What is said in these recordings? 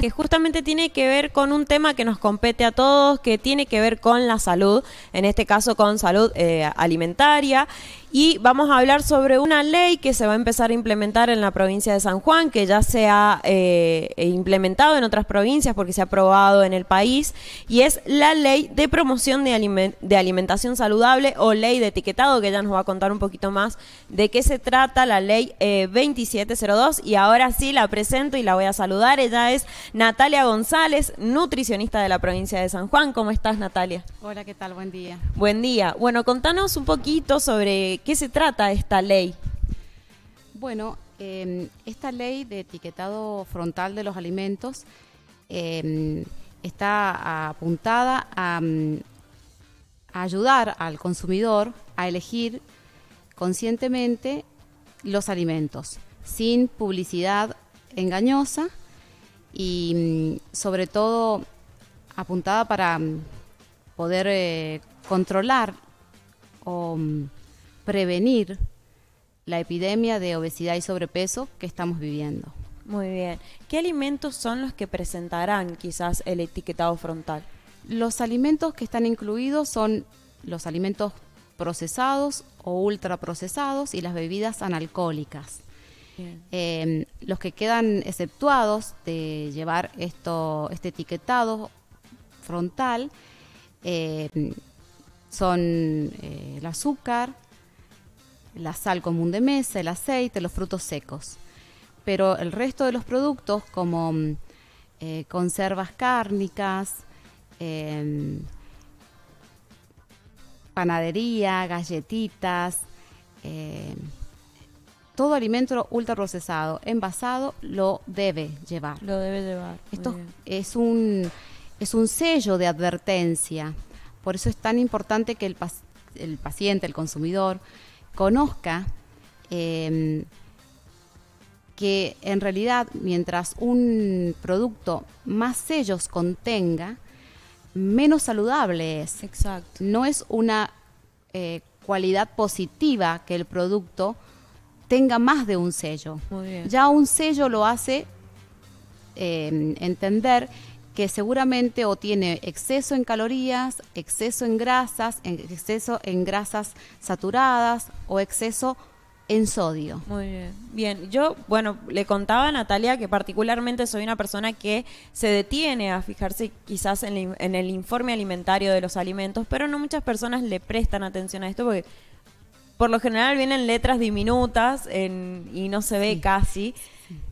que justamente tiene que ver con un tema que nos compete a todos, que tiene que ver con la salud, en este caso con salud eh, alimentaria y vamos a hablar sobre una ley que se va a empezar a implementar en la provincia de San Juan, que ya se ha eh, implementado en otras provincias porque se ha aprobado en el país, y es la ley de promoción de, alimentación saludable o ley de etiquetado, que ya nos va a contar un poquito más de qué se trata la ley 2702. Eh, y ahora sí la presento y la voy a saludar. Ella es Natalia González, nutricionista de la provincia de San Juan. ¿Cómo estás, Natalia? Hola, ¿qué tal? Buen día. Buen día. Bueno, contanos un poquito sobre qué se trata esta ley? Bueno, em, esta ley de etiquetado frontal de los alimentos em, está apuntada mm, a, ayudar al consumidor a elegir conscientemente los alimentos, sin publicidad engañosa y mm, sobre todo apuntada para mm, poder eh, controlar o prevenir la epidemia de obesidad y sobrepeso que estamos viviendo. Muy bien. ¿Qué alimentos son los que presentarán quizás el etiquetado frontal? Los alimentos que están incluidos son los alimentos procesados o ultraprocesados y las bebidas analcohólicas. Em, los que quedan exceptuados de llevar esto, este etiquetado frontal em, son eh, el azúcar, la sal común de mesa, el aceite, los frutos secos. Pero el resto de los productos, como mm, eh, conservas cárnicas, em, panadería, galletitas, em, todo alimento ultraprocesado, envasado, lo debe llevar. Lo debe llevar. Esto es un, es un sello de advertencia. Por eso es tan importante que el, el paciente, el consumidor, conozca eh, que en realidad mientras un producto más sellos contenga, menos saludable es. Exacto. No es una eh, cualidad positiva que el producto tenga más de un sello. Muy bien. Ya un sello lo hace eh, entender que seguramente o tiene exceso en calorías, exceso en grasas, exceso en grasas saturadas o exceso en sodio. Muy bien. Bien, yo, bueno, le contaba a Natalia que particularmente soy una persona que se detiene a fijarse quizás en, el, informe alimentario de los alimentos, pero no muchas personas le prestan atención a esto porque por lo general vienen letras diminutas y no se ve casi.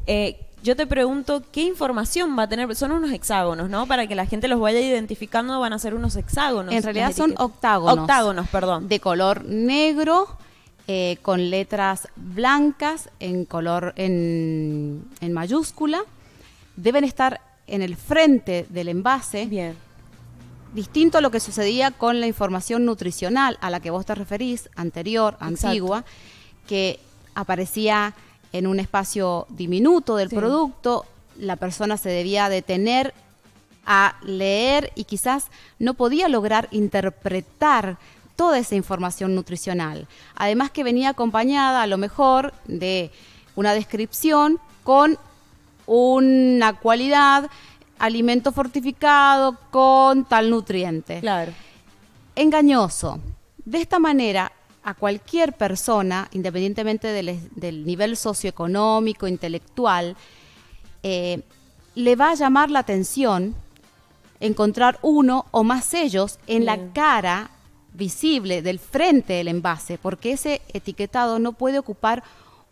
Eh, yo te pregunto qué información va a tener, son unos hexágonos, ¿no? Para que la gente los vaya identificando, van a ser unos hexágonos. En realidad son octágonos. Octágonos, perdón. De color negro, eh, con letras blancas, en color, en, mayúscula. Deben estar en el frente del envase. Bien. Distinto a lo que sucedía con la información nutricional a la que vos te referís, anterior, antigua, que aparecía en un espacio diminuto del producto, la persona se debía detener a leer y quizás no podía lograr interpretar toda esa información nutricional. Además que venía acompañada a lo mejor de una descripción con una cualidad, alimento fortificado con tal nutriente. Claro. Engañoso. De esta manera, a cualquier persona, independientemente del, nivel socioeconómico, intelectual, eh, le va a llamar la atención encontrar uno o más sellos en la cara visible del frente del envase, porque ese etiquetado no puede ocupar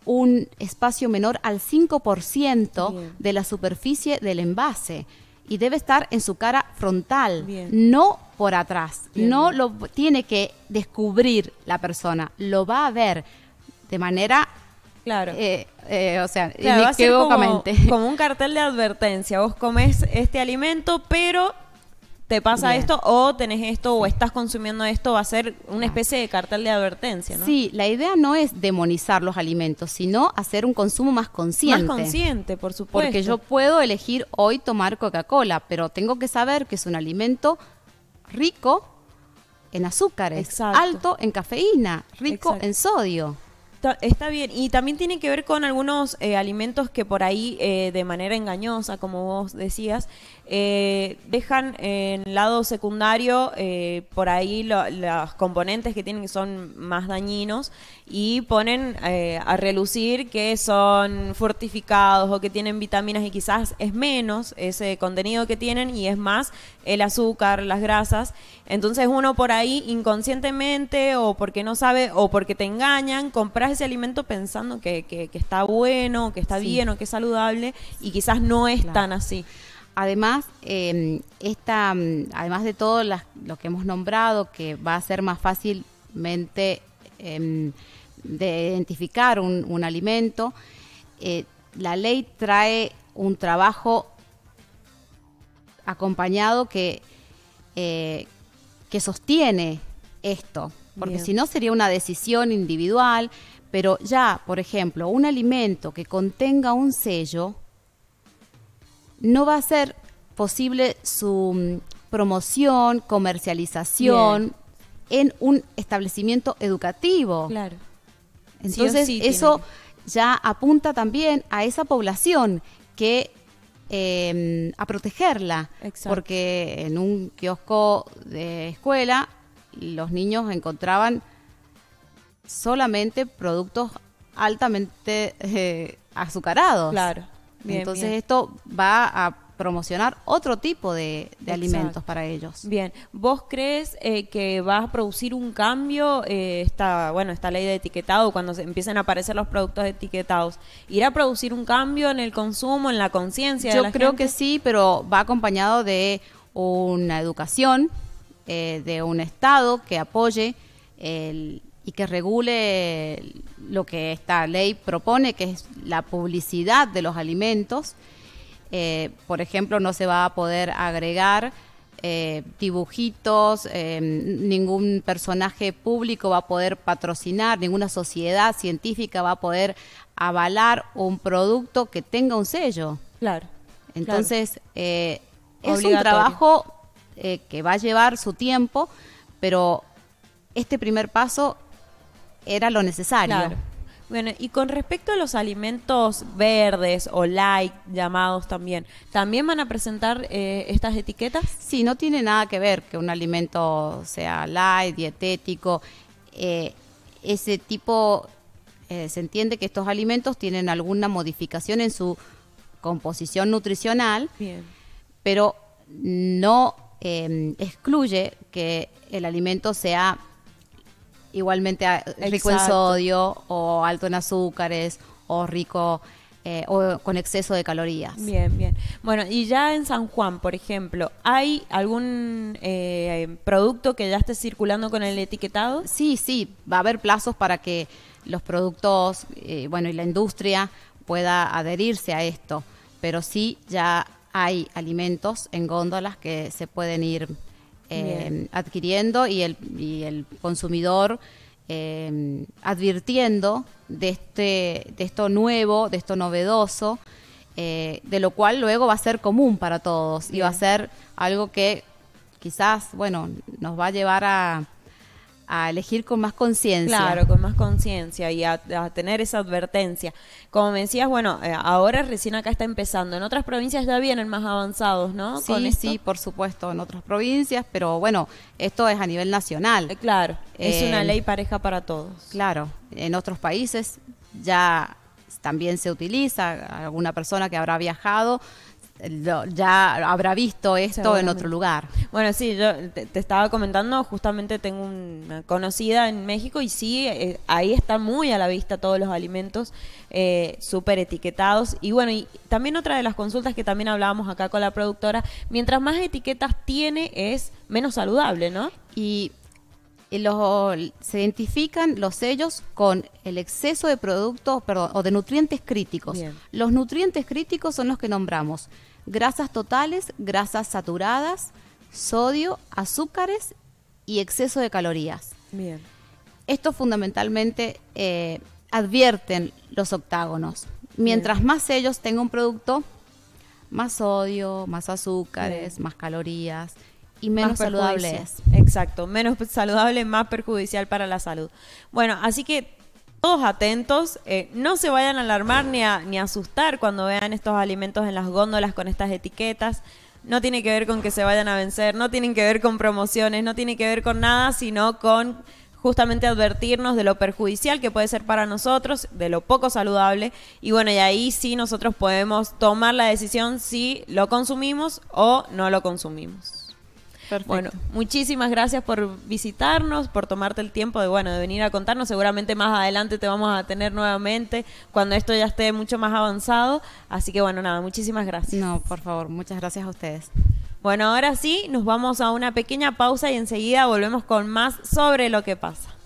un espacio menor al 5% de la superficie del envase y debe estar en su cara frontal, no por atrás. No lo tiene que descubrir la persona, lo va a ver de manera Claro. Eh, eh, o sea, Como, un cartel de advertencia. Vos comes este alimento, pero te pasa esto, o tenés esto, o estás consumiendo esto, va a ser una especie de cartel de advertencia, ¿no? Sí, la idea no es demonizar los alimentos, sino hacer un consumo más consciente. Más consciente, por supuesto. Porque yo puedo elegir hoy tomar Coca-Cola, pero tengo que saber que es un alimento rico en azúcares, alto en cafeína, rico en sodio. Está, bien. Y también tiene que ver con algunos eh, alimentos que por ahí, eh, de manera engañosa, como vos decías, eh, dejan en lado secundario por ahí los componentes que tienen que son más dañinos y ponen a relucir que son fortificados o que tienen vitaminas y quizás es menos ese contenido que tienen y es más el azúcar, las grasas. Entonces uno por ahí inconscientemente o porque no sabe o porque te engañan, compras ese alimento pensando que, está bueno, que está bien o que es saludable y quizás no es tan así. Además, em, esta, em, además de todo lo que hemos nombrado, que va a ser más fácilmente em, de identificar un, alimento, eh, la ley trae un trabajo acompañado que, eh, que sostiene esto, porque si no sería una decisión individual, pero ya, por ejemplo, un alimento que contenga un sello, no va a ser posible su mm, promoción, comercialización en un establecimiento educativo. Claro. Entonces, eso ya apunta también a esa población que em, a protegerla, Exacto. porque en un kiosco de escuela los niños encontraban solamente productos altamente eh, azucarados. Claro. Entonces esto va a promocionar otro tipo de, alimentos para ellos. Bien, ¿vos crees eh, que va a producir un cambio eh, esta, bueno, esta ley de etiquetado cuando se empiecen a aparecer los productos etiquetados? ¿Irá a producir un cambio en el consumo, en la conciencia? Yo creo que sí, pero va acompañado de una educación, de un Estado que apoye el y que regule lo que esta ley propone, que es la publicidad de los alimentos. Eh, por ejemplo, no se va a poder agregar eh, dibujitos, eh, ningún personaje público va a poder patrocinar, ninguna sociedad científica va a poder avalar un producto que tenga un sello. Claro. Entonces, es un trabajo que va a llevar su tiempo, pero este primer paso era lo necesario. Bueno, y con respecto a los alimentos verdes o light llamados también, ¿también van a presentar eh, estas etiquetas? Sí, no tiene nada que ver que un alimento sea light, dietético. Eh, ese tipo, eh, se entiende que estos alimentos tienen alguna modificación en su composición nutricional, pero no excluye que el alimento sea igualmente ah, rico en sodio o alto en azúcares o rico eh, o con exceso de calorías. Bien, bien. Bueno, y ya en San Juan, por ejemplo, ¿hay algún eh, producto que ya esté circulando con el etiquetado? Sí, sí, va a haber plazos para que los productos, eh, bueno, y la industria pueda adherirse a esto, pero sí ya hay alimentos en góndolas que se pueden ir Em, adquiriendo y el, consumidor em, advirtiendo de, este, de esto nuevo, de esto novedoso, eh, de lo cual luego va a ser común para todos y va a ser algo que quizás, bueno, nos va a llevar a, a elegir con más conciencia. Claro, con más conciencia y a, tener esa advertencia. Como me decías, bueno, eh, ahora recién acá está empezando. En otras provincias ya vienen más avanzados, ¿no? Sí, sí, por supuesto, en otras provincias, pero bueno, esto es a nivel nacional. Eh, claro, es una eh, ley pareja para todos. Claro, en otros países ya también se utiliza, alguna persona que habrá viajado ya habrá visto esto en otro lugar. Bueno, sí, yo te, estaba comentando, justamente tengo una conocida en México y sí, eh, ahí están muy a la vista todos los alimentos eh, súper etiquetados. Y bueno, y también otra de las consultas que también hablábamos acá con la productora, mientras más etiquetas tiene es menos saludable, ¿no? Y los, se identifican los sellos con el exceso de productos, perdón, o de nutrientes críticos. Los nutrientes críticos son los que nombramos grasas totales, grasas saturadas, sodio, azúcares y exceso de calorías. Bien. Esto fundamentalmente eh, advierten los octágonos. Mientras más ellos tengan un producto, más sodio, más azúcares, más calorías y menos saludable es. Exacto, menos saludable, más perjudicial para la salud. Bueno, así que todos atentos, eh, no se vayan a alarmar ni a, ni asustar cuando vean estos alimentos en las góndolas con estas etiquetas. No tiene que ver con que se vayan a vencer, no tienen que ver con promociones, no tiene que ver con nada, sino con justamente advertirnos de lo perjudicial que puede ser para nosotros, de lo poco saludable, y bueno, y ahí sí nosotros podemos tomar la decisión si lo consumimos o no lo consumimos. Bueno, muchísimas gracias por visitarnos, por tomarte el tiempo de bueno, de venir a contarnos. Seguramente más adelante te vamos a tener nuevamente cuando esto ya esté mucho más avanzado. Así que bueno, nada, muchísimas gracias. No, por favor, muchas gracias a ustedes. Bueno, ahora sí, nos vamos a una pequeña pausa y enseguida volvemos con más sobre lo que pasa.